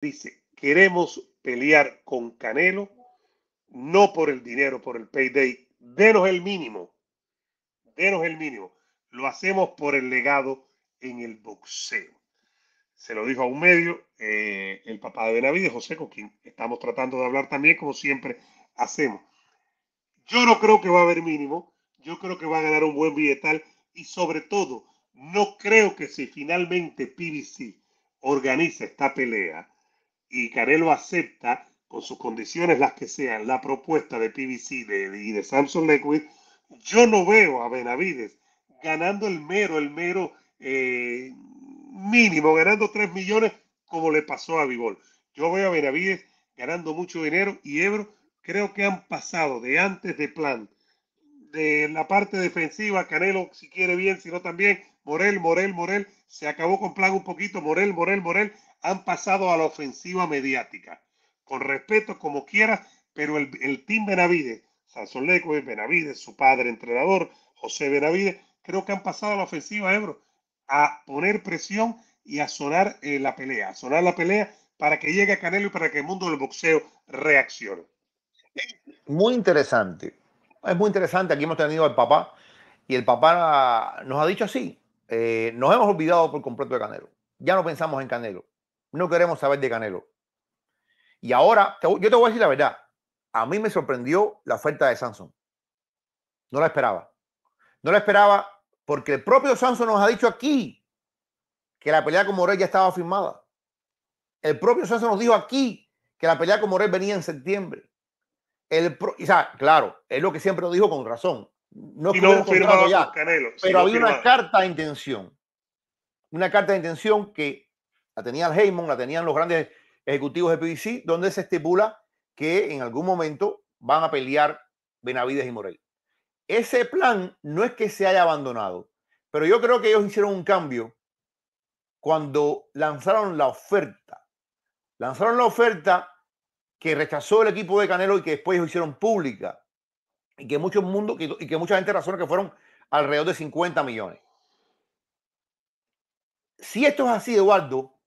Dice, queremos pelear con Canelo, no por el dinero, por el payday. Denos el mínimo. Denos el mínimo. Lo hacemos por el legado en el boxeo. Se lo dijo a un medio, eh, el papá de Benavides, José, con quien estamos tratando de hablar también, como siempre hacemos. Yo no creo que va a haber mínimo. Yo creo que va a ganar un buen billetal y sobre todo, no creo que si finalmente PBC organiza esta pelea, y Canelo acepta, con sus condiciones las que sean, la propuesta de PBC y de Samsung Liquid, yo no veo a Benavides ganando el mero, el mero eh, mínimo, ganando 3 millones como le pasó a Vivol. Yo veo a Benavides ganando mucho dinero y Ebro creo que han pasado de antes de plan, de la parte defensiva, Canelo si quiere bien, si no también, Morel, Morel, Morel, se acabó con plan un poquito, Morel, Morel, Morel, han pasado a la ofensiva mediática. Con respeto, como quiera, pero el, el Team Benavides, Sansón Leco, eh, Benavides, su padre entrenador, José Benavides, creo que han pasado a la ofensiva, Ebro, a poner presión y a sonar eh, la pelea, a sonar la pelea para que llegue Canelo y para que el mundo del boxeo reaccione. Muy interesante. Es muy interesante. Aquí hemos tenido al papá y el papá nos ha dicho así. Eh, nos hemos olvidado por completo de Canelo. Ya no pensamos en Canelo. No queremos saber de Canelo. Y ahora, yo te voy a decir la verdad. A mí me sorprendió la oferta de Samsung. No la esperaba. No la esperaba porque el propio Samsung nos ha dicho aquí que la pelea con Morel ya estaba firmada. El propio Samsung nos dijo aquí que la pelea con Morel venía en septiembre. El o sea, claro, es lo que siempre lo dijo con razón. No, que no firmado ya, Canelo, pero había una carta de intención. Una carta de intención que la tenía el Heyman, la tenían los grandes ejecutivos de PBC, donde se estipula que en algún momento van a pelear Benavides y Morel. Ese plan no es que se haya abandonado, pero yo creo que ellos hicieron un cambio cuando lanzaron la oferta. Lanzaron la oferta que rechazó el equipo de Canelo y que después lo hicieron pública. Y que, mucho mundo, y que mucha gente razona que fueron alrededor de 50 millones. Si esto es así, Eduardo,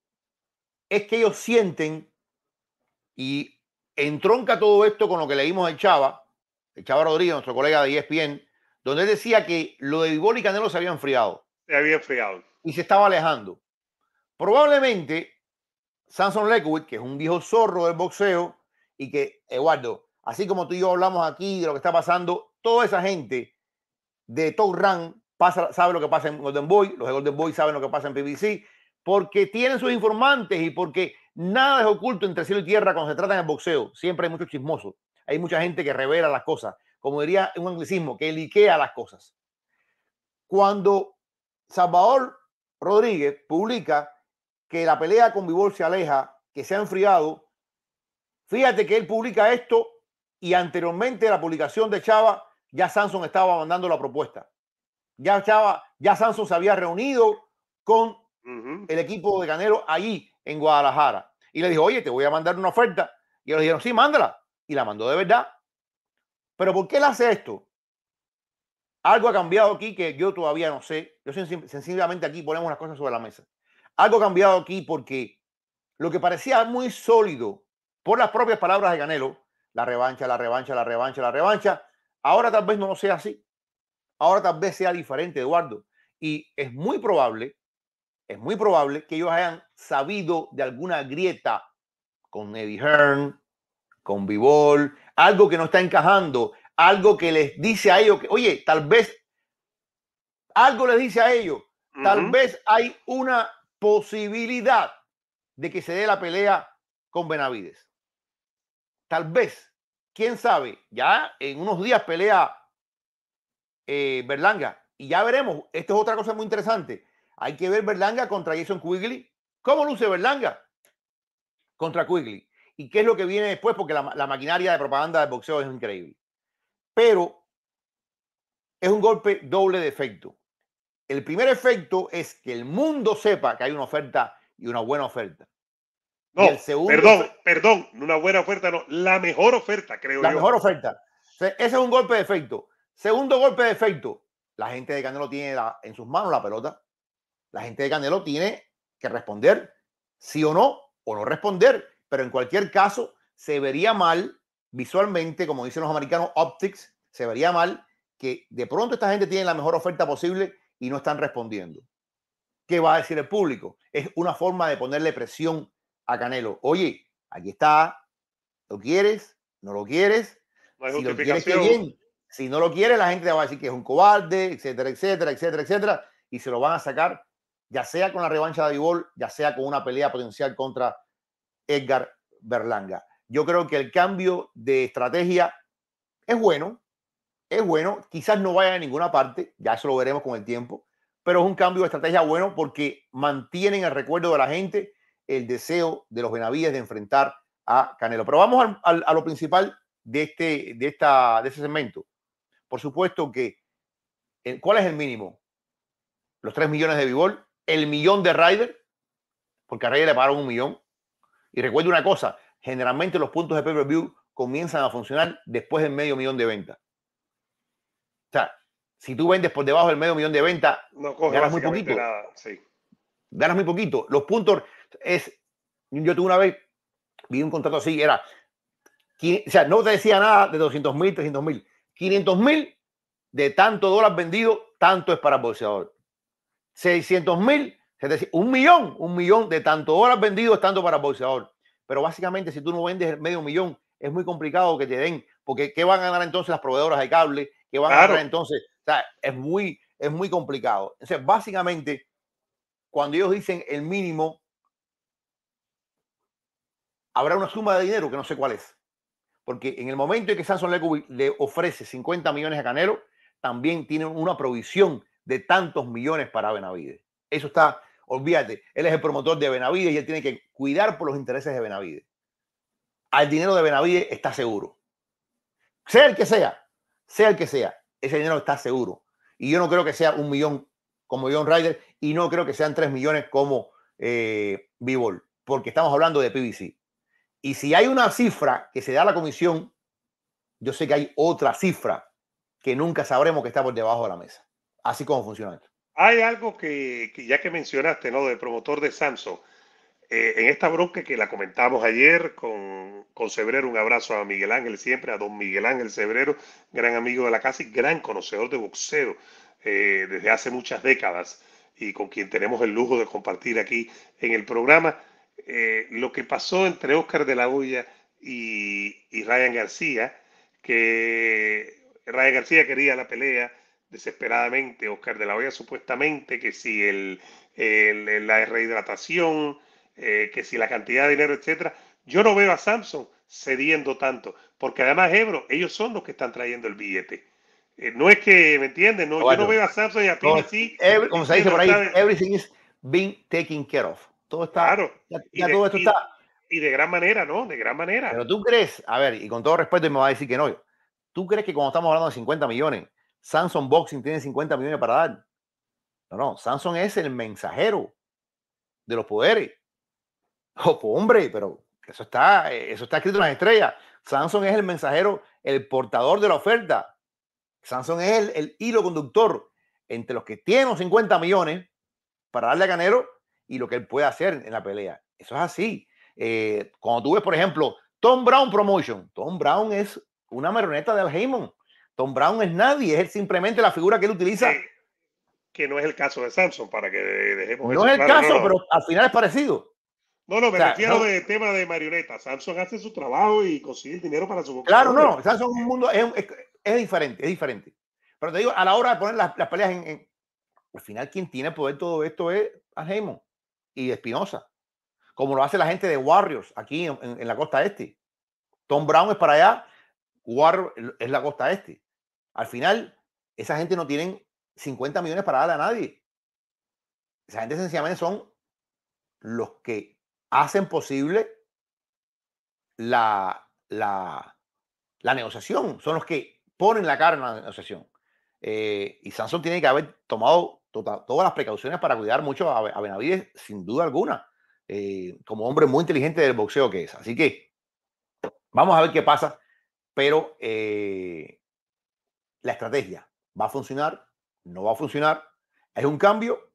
es que ellos sienten, y entronca todo esto con lo que leímos de Chava, el Chava Rodríguez, nuestro colega de ESPN, donde él decía que lo de Vivol y Canelo se había enfriado. Se había enfriado. Y se estaba alejando. Probablemente Samson Leckwood, que es un viejo zorro del boxeo, y que, Eduardo, así como tú y yo hablamos aquí de lo que está pasando, toda esa gente de Top Run sabe lo que pasa en Golden Boy, los de Golden Boy saben lo que pasa en PBC, porque tienen sus informantes y porque nada es oculto entre cielo y tierra cuando se trata el boxeo. Siempre hay mucho chismoso. hay mucha gente que revela las cosas, como diría un anglicismo, que liquea las cosas. Cuando Salvador Rodríguez publica que la pelea con Vivor se aleja, que se ha enfriado, fíjate que él publica esto y anteriormente a la publicación de Chava, ya Samson estaba mandando la propuesta. Ya Chava, ya Samson se había reunido con el equipo de Canelo ahí en Guadalajara. Y le dijo, oye, te voy a mandar una oferta. Y ellos dijeron, sí, mándala. Y la mandó de verdad. Pero ¿por qué él hace esto? Algo ha cambiado aquí que yo todavía no sé. Yo sencillamente aquí ponemos las cosas sobre la mesa. Algo ha cambiado aquí porque lo que parecía muy sólido, por las propias palabras de Canelo, la revancha, la revancha, la revancha, la revancha, ahora tal vez no sea así. Ahora tal vez sea diferente, Eduardo. Y es muy probable es muy probable que ellos hayan sabido de alguna grieta con Eddie Hearn, con Bivol, algo que no está encajando, algo que les dice a ellos que, oye, tal vez algo les dice a ellos, tal vez hay una posibilidad de que se dé la pelea con Benavides. Tal vez, quién sabe, ya en unos días pelea eh, Berlanga y ya veremos. Esto es otra cosa muy interesante. Hay que ver Berlanga contra Jason Quigley. ¿Cómo luce Berlanga contra Quigley? ¿Y qué es lo que viene después? Porque la, maquinaria de propaganda del boxeo es increíble. Pero es un golpe doble de efecto. El primer efecto es que el mundo sepa que hay una oferta y una buena oferta. No, el perdón, perdón, una buena oferta no, la mejor oferta, creo la yo. La mejor oferta. Ese es un golpe de efecto. Segundo golpe de efecto, la gente de Canelo tiene en sus manos la pelota. La gente de Canelo tiene que responder sí o no, o no responder, pero en cualquier caso se vería mal visualmente, como dicen los americanos, optics, se vería mal que de pronto esta gente tiene la mejor oferta posible y no están respondiendo. ¿Qué va a decir el público? Es una forma de ponerle presión a Canelo. Oye, aquí está, ¿lo quieres? ¿No lo quieres? si lo Si no lo quiere, la gente te va a decir que es un cobarde, etcétera, etcétera, etcétera, etcétera, y se lo van a sacar ya sea con la revancha de Bivol, ya sea con una pelea potencial contra Edgar Berlanga. Yo creo que el cambio de estrategia es bueno, es bueno, quizás no vaya a ninguna parte, ya eso lo veremos con el tiempo, pero es un cambio de estrategia bueno porque mantienen el recuerdo de la gente el deseo de los Benavides de enfrentar a Canelo. Pero vamos a lo principal de este, de esta, de segmento. Por supuesto que, eh, ¿cuál es el mínimo? Los 3 millones de Bibol, el millón de Ryder, porque a Ryder le pagaron un millón. Y recuerda una cosa, generalmente los puntos de pay-per-view comienzan a funcionar después del medio millón de venta O sea, si tú vendes por debajo del medio millón de venta ganas muy poquito. Ganas muy poquito. Los puntos es, yo tuve una vez, vi un contrato así, era, o sea, no te decía nada de 200 mil, 300 mil, 500 mil de tanto dólar vendido, tanto es para el 600 mil, un millón, un millón de tanto horas vendidos tanto para el Pero básicamente, si tú no vendes medio millón, es muy complicado que te den, porque ¿qué van a ganar entonces las proveedoras de cable? ¿Qué van a ganar entonces? O sea, es muy, es muy complicado. O básicamente, cuando ellos dicen el mínimo, habrá una suma de dinero que no sé cuál es. Porque en el momento en que Samson le ofrece 50 millones a Canelo, también tiene una provisión de tantos millones para Benavides. Eso está, olvídate, él es el promotor de Benavides y él tiene que cuidar por los intereses de Benavides. Al dinero de Benavides está seguro. Sea el que sea, sea el que sea, ese dinero está seguro. Y yo no creo que sea un millón como John Ryder y no creo que sean tres millones como eh, porque estamos hablando de PBC. Y si hay una cifra que se da a la comisión, yo sé que hay otra cifra que nunca sabremos que está por debajo de la mesa así como funciona Hay algo que, ya que mencionaste, ¿no? De promotor de Samsung. Eh, en esta bronca que la comentamos ayer con, con Cebrero, un abrazo a Miguel Ángel siempre, a don Miguel Ángel Cebrero, gran amigo de la casa y gran conocedor de boxeo eh, desde hace muchas décadas y con quien tenemos el lujo de compartir aquí en el programa. Eh, lo que pasó entre Oscar de la Hoya y, y Ryan García, que Ryan García quería la pelea, desesperadamente Oscar de la Hoya supuestamente que si el, la rehidratación, eh, que si la cantidad de dinero, etcétera. Yo no veo a Samsung cediendo tanto, porque además Ebro, ellos son los que están trayendo el billete. Eh, no es que, ¿me entiendes? No, yo no veo a Samsung y a PNC. como se dice por ahí, everything is being taken care of. Todo está. Claro. Ya, todo esto y, está. Y de gran manera, ¿no? De gran manera. Pero tú crees, a ver, y con todo respeto, y me va a decir que no. ¿Tú crees que cuando estamos hablando de 50 millones, samsung Boxing tiene 50 millones para dar. No, no, samsung es el mensajero de los poderes. Oh, pues, hombre, pero eso está, eh, eso está escrito en las estrellas. samsung es el mensajero, el portador de la oferta. samsung es el, hilo conductor entre los que tienen 50 millones para darle a Canero y lo que él puede hacer en la pelea. Eso es así. Eh, cuando tú ves, por ejemplo, Tom Brown Promotion, Tom Brown es una marioneta de Al Heyman. Tom Brown es nadie, es simplemente la figura que él utiliza. Que, no es el caso de Samson, para que dejemos No es el caso, pero al final es parecido. No, no, me refiero tema de marionetas Samson hace su trabajo y consigue el dinero para su Claro, no, Samson es un mundo, es, diferente, es diferente. Pero te digo, a la hora de poner las, peleas en, Al final, quien tiene poder todo esto es Alheimon y Espinosa. Como lo hace la gente de Warriors aquí en, en la costa este. Tom Brown es para allá, Warriors es la costa este. Al final, esa gente no tienen 50 millones para darle a nadie. Esa gente sencillamente son los que hacen posible la, la, negociación, son los que ponen la cara en la negociación. Eh, y Samson tiene que haber tomado tota, todas las precauciones para cuidar mucho a, Benavides, sin duda alguna, eh, como hombre muy inteligente del boxeo que es. Así que vamos a ver qué pasa, pero eh, la estrategia. ¿Va a funcionar? ¿No va a funcionar? ¿Es un cambio?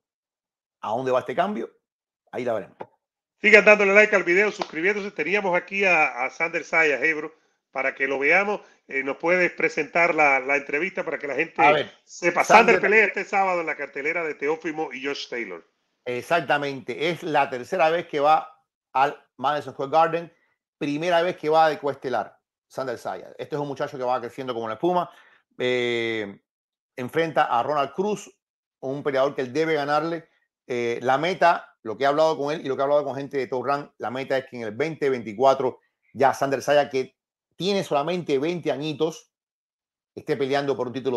¿A dónde va este cambio? Ahí la veremos. Sigan dándole like al video, suscribiéndose. Teníamos aquí a, a Sander Sayas, Ebro, para que lo veamos. Eh, nos puedes presentar la, entrevista para que la gente sepa. Sander, pelea este sábado en la cartelera de Teófimo y Josh Taylor. Exactamente, es la tercera vez que va al Madison Square Garden, primera vez que va de coestelar, Sander Sayas. Este es un muchacho que va creciendo como la espuma. Eh, enfrenta a Ronald Cruz, un peleador que él debe ganarle. Eh, la meta, lo que he hablado con él y lo que he hablado con gente de Run la meta es que en el 2024 ya Sander Saya, que tiene solamente 20 añitos, esté peleando por un título de